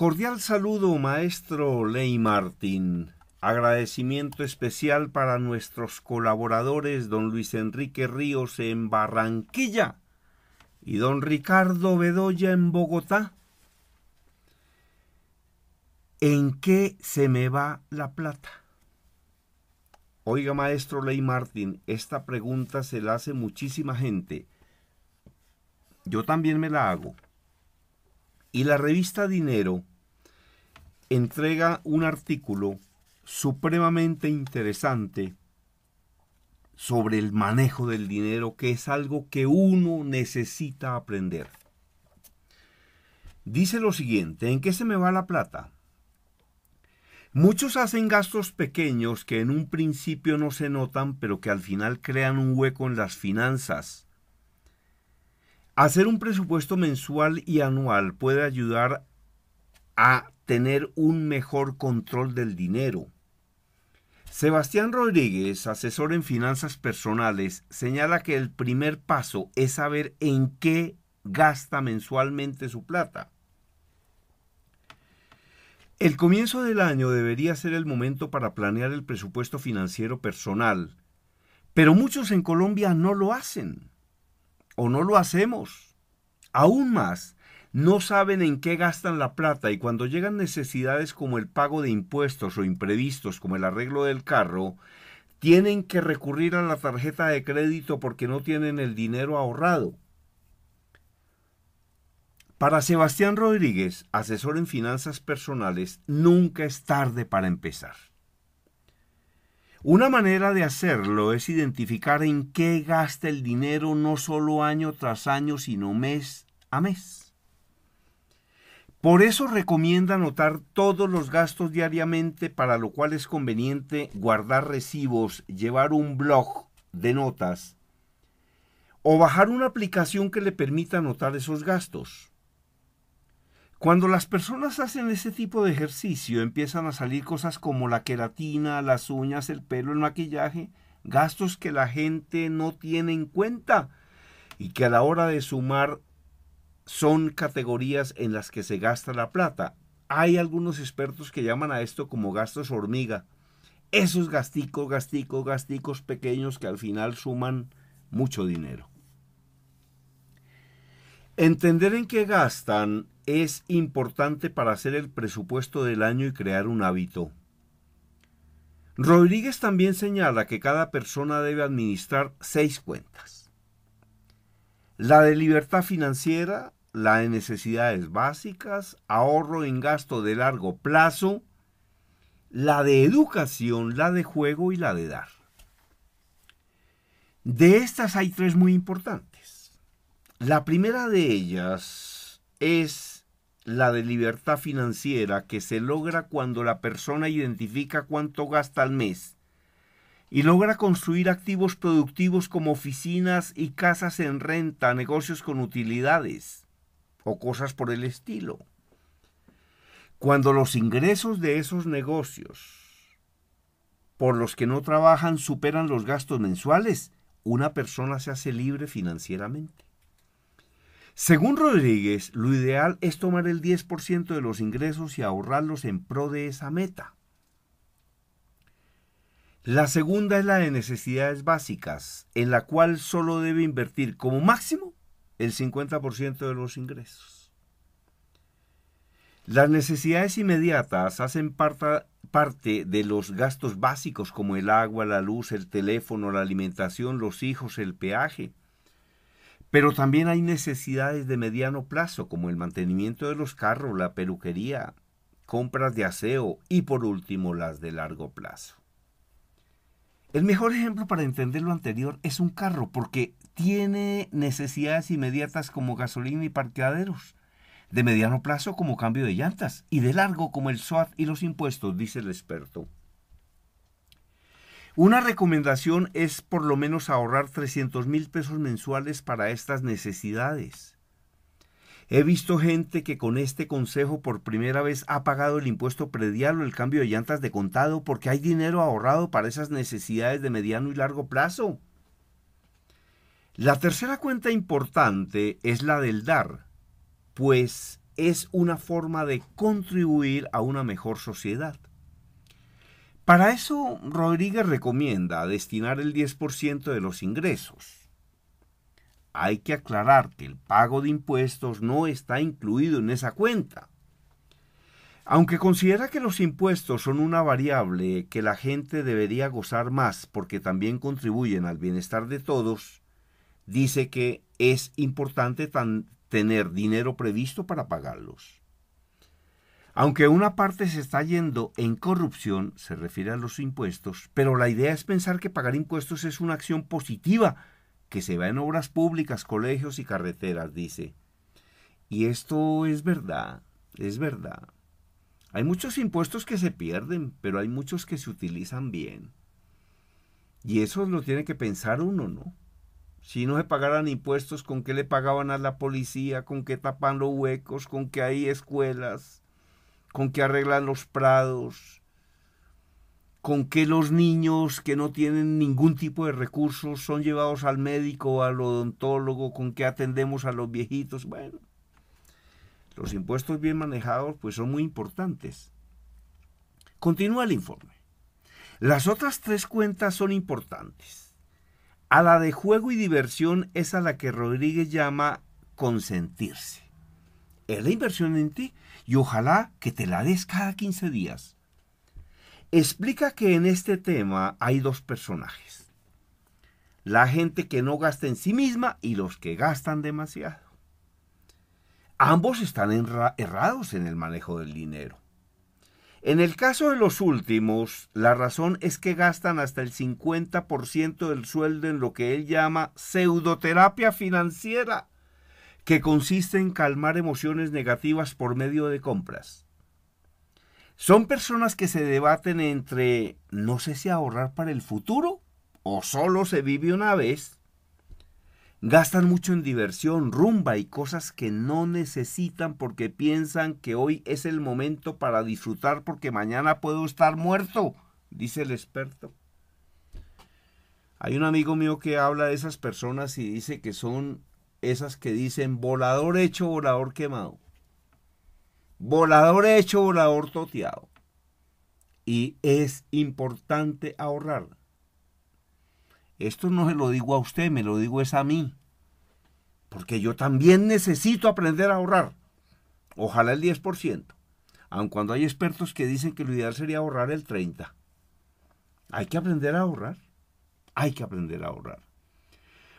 Cordial saludo, maestro Ley Martín. Agradecimiento especial para nuestros colaboradores, don Luis Enrique Ríos en Barranquilla y don Ricardo Bedoya en Bogotá. ¿En qué se me va la plata? Oiga, maestro Ley Martín, esta pregunta se la hace muchísima gente. Yo también me la hago. Y la revista Dinero entrega un artículo supremamente interesante sobre el manejo del dinero, que es algo que uno necesita aprender. Dice lo siguiente, ¿en qué se me va la plata? Muchos hacen gastos pequeños que en un principio no se notan, pero que al final crean un hueco en las finanzas. Hacer un presupuesto mensual y anual puede ayudar a tener un mejor control del dinero. Sebastián Rodríguez, asesor en finanzas personales, señala que el primer paso es saber en qué gasta mensualmente su plata. El comienzo del año debería ser el momento para planear el presupuesto financiero personal, pero muchos en Colombia no lo hacen o no lo hacemos. Aún más, no saben en qué gastan la plata y cuando llegan necesidades como el pago de impuestos o imprevistos como el arreglo del carro, tienen que recurrir a la tarjeta de crédito porque no tienen el dinero ahorrado. Para Sebastián Rodríguez, asesor en finanzas personales, nunca es tarde para empezar. Una manera de hacerlo es identificar en qué gasta el dinero no solo año tras año, sino mes a mes. Por eso recomienda anotar todos los gastos diariamente, para lo cual es conveniente guardar recibos, llevar un blog de notas o bajar una aplicación que le permita anotar esos gastos. Cuando las personas hacen ese tipo de ejercicio empiezan a salir cosas como la queratina, las uñas, el pelo, el maquillaje, gastos que la gente no tiene en cuenta y que a la hora de sumar son categorías en las que se gasta la plata. Hay algunos expertos que llaman a esto como gastos hormiga. Esos gasticos, gasticos, gasticos pequeños que al final suman mucho dinero. Entender en qué gastan es importante para hacer el presupuesto del año y crear un hábito. Rodríguez también señala que cada persona debe administrar seis cuentas. La de libertad financiera, la de necesidades básicas, ahorro en gasto de largo plazo, la de educación, la de juego y la de dar. De estas hay tres muy importantes. La primera de ellas es la de libertad financiera que se logra cuando la persona identifica cuánto gasta al mes y logra construir activos productivos como oficinas y casas en renta, negocios con utilidades o cosas por el estilo. Cuando los ingresos de esos negocios por los que no trabajan superan los gastos mensuales, una persona se hace libre financieramente. Según Rodríguez, lo ideal es tomar el 10% de los ingresos y ahorrarlos en pro de esa meta. La segunda es la de necesidades básicas, en la cual solo debe invertir como máximo el 50% de los ingresos. Las necesidades inmediatas hacen parte de los gastos básicos como el agua, la luz, el teléfono, la alimentación, los hijos, el peaje. Pero también hay necesidades de mediano plazo como el mantenimiento de los carros, la peluquería, compras de aseo y por último las de largo plazo. El mejor ejemplo para entender lo anterior es un carro porque tiene necesidades inmediatas como gasolina y parqueaderos, de mediano plazo como cambio de llantas y de largo como el SOAT y los impuestos, dice el experto. Una recomendación es por lo menos ahorrar 300 mil pesos mensuales para estas necesidades. He visto gente que con este consejo por primera vez ha pagado el impuesto predial o el cambio de llantas de contado porque hay dinero ahorrado para esas necesidades de mediano y largo plazo. La tercera cuenta importante es la del dar, pues es una forma de contribuir a una mejor sociedad. Para eso, Rodríguez recomienda destinar el 10% de los ingresos. Hay que aclarar que el pago de impuestos no está incluido en esa cuenta. Aunque considera que los impuestos son una variable que la gente debería gozar más porque también contribuyen al bienestar de todos, dice que es importante tener dinero previsto para pagarlos. Aunque una parte se está yendo en corrupción, se refiere a los impuestos, pero la idea es pensar que pagar impuestos es una acción positiva que se va en obras públicas, colegios y carreteras, dice. Y esto es verdad, es verdad. Hay muchos impuestos que se pierden, pero hay muchos que se utilizan bien. Y eso lo tiene que pensar uno, ¿no? Si no se pagaran impuestos, ¿con qué le pagaban a la policía? ¿Con qué tapan los huecos? ¿Con qué hay escuelas? ¿Con qué arreglan los prados? ¿Con qué los niños que no tienen ningún tipo de recursos son llevados al médico o al odontólogo? ¿Con qué atendemos a los viejitos? Bueno, los impuestos bien manejados pues son muy importantes. Continúa el informe. Las otras tres cuentas son importantes. A la de juego y diversión es a la que Rodríguez llama consentirse. Es la inversión en ti y ojalá que te la des cada 15 días. Explica que en este tema hay dos personajes. La gente que no gasta en sí misma y los que gastan demasiado. Ambos están errados en el manejo del dinero. En el caso de los últimos, la razón es que gastan hasta el 50% del sueldo en lo que él llama pseudoterapia financiera, que consiste en calmar emociones negativas por medio de compras. Son personas que se debaten entre no sé si ahorrar para el futuro o solo se vive una vez Gastan mucho en diversión, rumba y cosas que no necesitan porque piensan que hoy es el momento para disfrutar porque mañana puedo estar muerto, dice el experto. Hay un amigo mío que habla de esas personas y dice que son esas que dicen volador hecho, volador quemado. Volador hecho, volador toteado. Y es importante ahorrar. Esto no se lo digo a usted, me lo digo es a mí. Porque yo también necesito aprender a ahorrar. Ojalá el 10%. Aun cuando hay expertos que dicen que lo ideal sería ahorrar el 30%. Hay que aprender a ahorrar. Hay que aprender a ahorrar.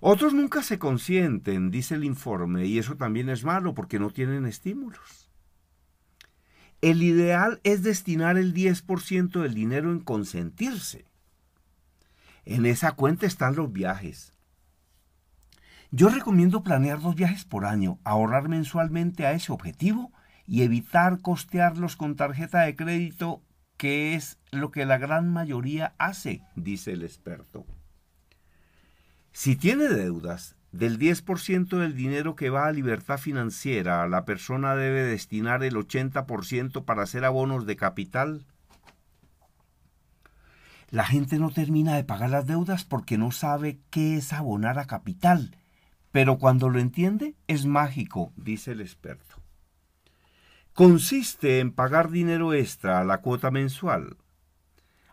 Otros nunca se consienten, dice el informe, y eso también es malo porque no tienen estímulos. El ideal es destinar el 10% del dinero en consentirse. En esa cuenta están los viajes. Yo recomiendo planear dos viajes por año, ahorrar mensualmente a ese objetivo y evitar costearlos con tarjeta de crédito, que es lo que la gran mayoría hace, dice el experto. Si tiene deudas, del 10% del dinero que va a libertad financiera, la persona debe destinar el 80% para hacer abonos de capital, la gente no termina de pagar las deudas porque no sabe qué es abonar a capital, pero cuando lo entiende es mágico, dice el experto. Consiste en pagar dinero extra a la cuota mensual.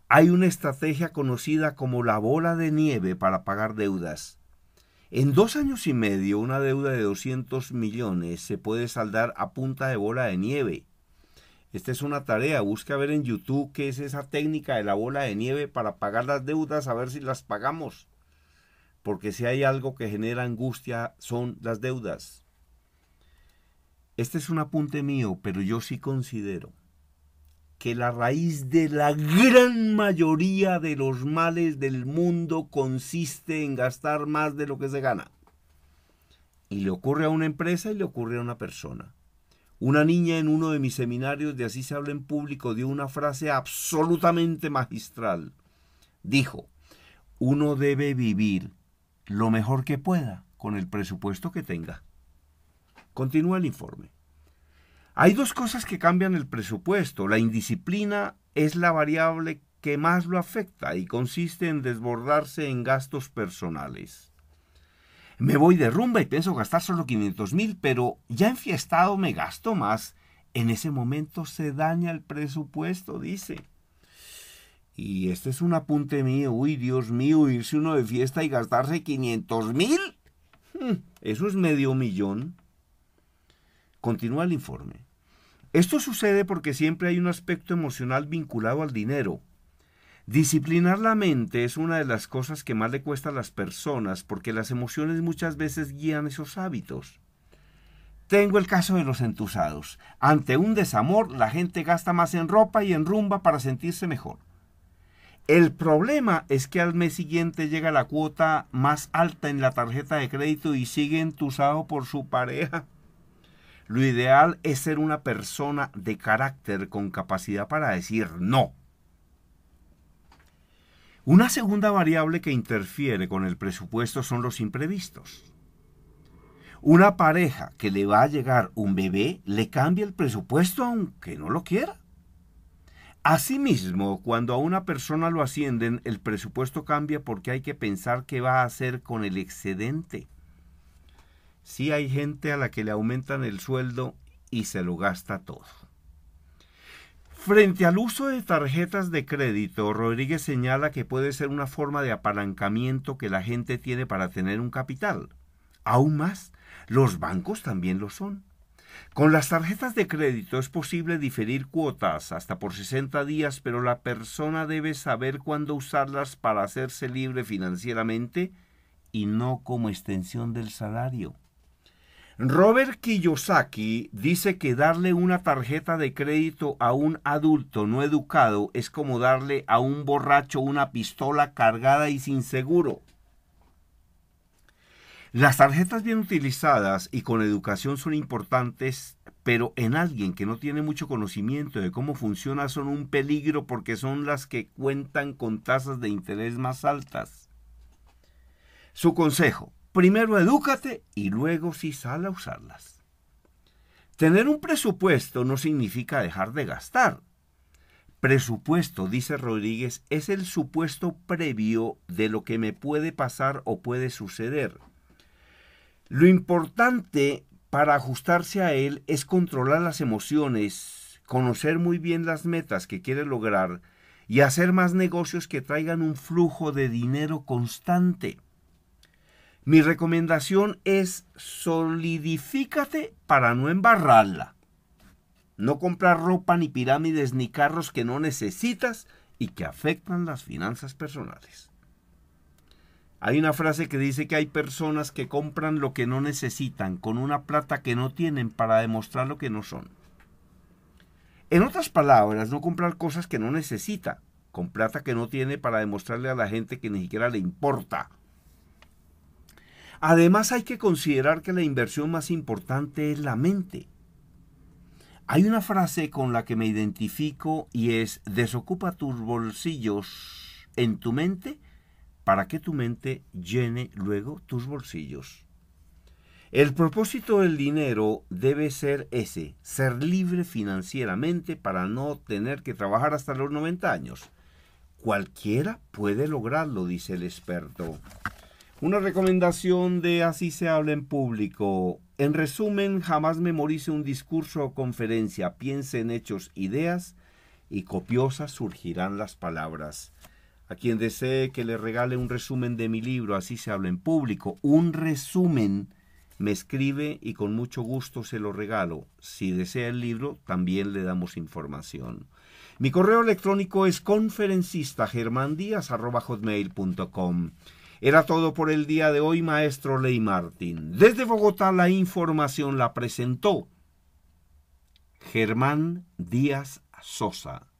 Hay una estrategia conocida como la bola de nieve para pagar deudas. En dos años y medio una deuda de 200 millones se puede saldar a punta de bola de nieve esta es una tarea. Busca ver en YouTube qué es esa técnica de la bola de nieve para pagar las deudas, a ver si las pagamos. Porque si hay algo que genera angustia son las deudas. Este es un apunte mío, pero yo sí considero que la raíz de la gran mayoría de los males del mundo consiste en gastar más de lo que se gana. Y le ocurre a una empresa y le ocurre a una persona. Una niña en uno de mis seminarios de Así se habla en público dio una frase absolutamente magistral. Dijo, uno debe vivir lo mejor que pueda con el presupuesto que tenga. Continúa el informe. Hay dos cosas que cambian el presupuesto. La indisciplina es la variable que más lo afecta y consiste en desbordarse en gastos personales. Me voy de rumba y pienso gastar solo 500 mil, pero ya en enfiestado me gasto más. En ese momento se daña el presupuesto, dice. Y este es un apunte mío. Uy, Dios mío, irse uno de fiesta y gastarse 500 mil. Hmm, eso es medio millón. Continúa el informe. Esto sucede porque siempre hay un aspecto emocional vinculado al dinero Disciplinar la mente es una de las cosas que más le cuesta a las personas porque las emociones muchas veces guían esos hábitos. Tengo el caso de los entusados. Ante un desamor, la gente gasta más en ropa y en rumba para sentirse mejor. El problema es que al mes siguiente llega la cuota más alta en la tarjeta de crédito y sigue entusado por su pareja. Lo ideal es ser una persona de carácter con capacidad para decir no una segunda variable que interfiere con el presupuesto son los imprevistos. Una pareja que le va a llegar un bebé le cambia el presupuesto aunque no lo quiera. Asimismo, cuando a una persona lo ascienden, el presupuesto cambia porque hay que pensar qué va a hacer con el excedente. Si sí hay gente a la que le aumentan el sueldo y se lo gasta todo. Frente al uso de tarjetas de crédito, Rodríguez señala que puede ser una forma de apalancamiento que la gente tiene para tener un capital. Aún más, los bancos también lo son. Con las tarjetas de crédito es posible diferir cuotas hasta por 60 días, pero la persona debe saber cuándo usarlas para hacerse libre financieramente y no como extensión del salario. Robert Kiyosaki dice que darle una tarjeta de crédito a un adulto no educado es como darle a un borracho una pistola cargada y sin seguro. Las tarjetas bien utilizadas y con educación son importantes, pero en alguien que no tiene mucho conocimiento de cómo funciona son un peligro porque son las que cuentan con tasas de interés más altas. Su consejo, Primero edúcate y luego sí sal a usarlas. Tener un presupuesto no significa dejar de gastar. Presupuesto, dice Rodríguez, es el supuesto previo de lo que me puede pasar o puede suceder. Lo importante para ajustarse a él es controlar las emociones, conocer muy bien las metas que quiere lograr y hacer más negocios que traigan un flujo de dinero constante. Mi recomendación es solidifícate para no embarrarla. No comprar ropa ni pirámides ni carros que no necesitas y que afectan las finanzas personales. Hay una frase que dice que hay personas que compran lo que no necesitan con una plata que no tienen para demostrar lo que no son. En otras palabras, no comprar cosas que no necesita, con plata que no tiene para demostrarle a la gente que ni siquiera le importa Además hay que considerar que la inversión más importante es la mente. Hay una frase con la que me identifico y es, desocupa tus bolsillos en tu mente para que tu mente llene luego tus bolsillos. El propósito del dinero debe ser ese, ser libre financieramente para no tener que trabajar hasta los 90 años. Cualquiera puede lograrlo, dice el experto. Una recomendación de Así se habla en público. En resumen, jamás memorice un discurso o conferencia, piense en hechos, ideas y copiosas surgirán las palabras. A quien desee que le regale un resumen de mi libro, Así se habla en público, un resumen me escribe y con mucho gusto se lo regalo. Si desea el libro, también le damos información. Mi correo electrónico es conferencista era todo por el día de hoy, maestro Ley Martín. Desde Bogotá la información la presentó Germán Díaz Sosa.